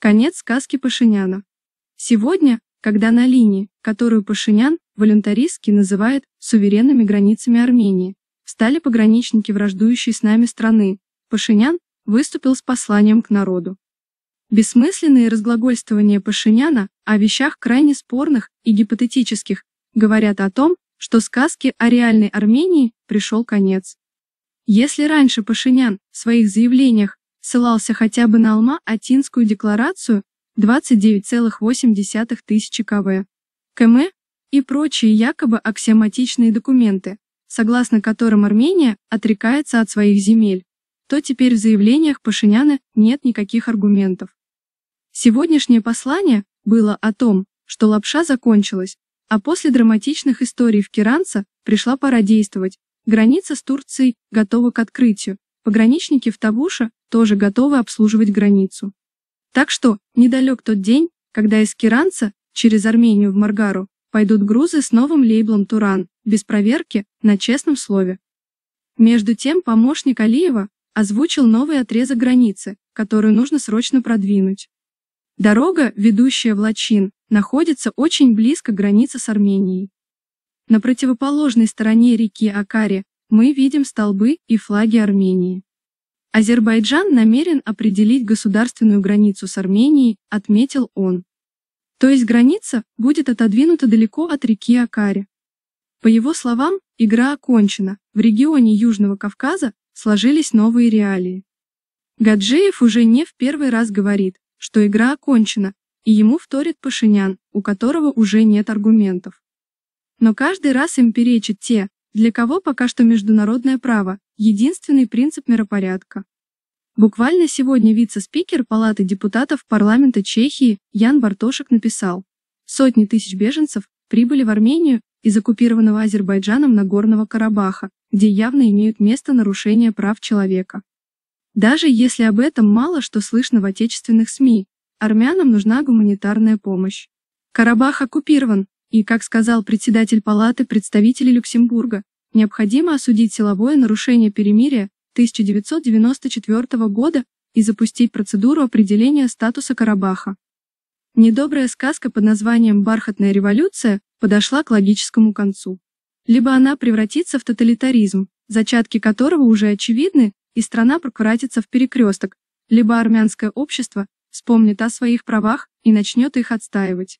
Конец сказки Пашиняна. Сегодня, когда на линии, которую Пашинян волюнтаристски называет суверенными границами Армении, встали пограничники враждующей с нами страны, Пашинян выступил с посланием к народу. Бессмысленные разглагольствования Пашиняна о вещах крайне спорных и гипотетических говорят о том, что сказке о реальной Армении пришел конец. Если раньше Пашинян в своих заявлениях ссылался хотя бы на Алма-Атинскую декларацию 29,8 тысячи КВ, КМ и прочие якобы аксиоматичные документы, согласно которым Армения отрекается от своих земель, то теперь в заявлениях Пашиняна нет никаких аргументов. Сегодняшнее послание было о том, что лапша закончилась, а после драматичных историй в Керанце пришла пора действовать, граница с Турцией готова к открытию, Пограничники в Табуше тоже готовы обслуживать границу. Так что недалек тот день, когда из Киранца через Армению в Маргару пойдут грузы с новым лейблом «Туран» без проверки на честном слове. Между тем помощник Алиева озвучил новый отрезок границы, которую нужно срочно продвинуть. Дорога, ведущая в Лачин, находится очень близко к границе с Арменией. На противоположной стороне реки Акари мы видим столбы и флаги Армении. Азербайджан намерен определить государственную границу с Арменией, отметил он. То есть граница будет отодвинута далеко от реки Акари. По его словам, игра окончена, в регионе Южного Кавказа сложились новые реалии. Гаджиев уже не в первый раз говорит, что игра окончена, и ему вторит Пашинян, у которого уже нет аргументов. Но каждый раз им перечат те, для кого пока что международное право единственный принцип миропорядка. Буквально сегодня вице-спикер Палаты депутатов парламента Чехии Ян Бартошек написал, сотни тысяч беженцев прибыли в Армению из оккупированного Азербайджаном Нагорного Карабаха, где явно имеют место нарушения прав человека. Даже если об этом мало что слышно в отечественных СМИ, армянам нужна гуманитарная помощь. Карабах оккупирован, и, как сказал председатель палаты представителей Люксембурга, необходимо осудить силовое нарушение перемирия 1994 года и запустить процедуру определения статуса Карабаха. Недобрая сказка под названием «Бархатная революция» подошла к логическому концу. Либо она превратится в тоталитаризм, зачатки которого уже очевидны, и страна прократится в перекресток, либо армянское общество вспомнит о своих правах и начнет их отстаивать.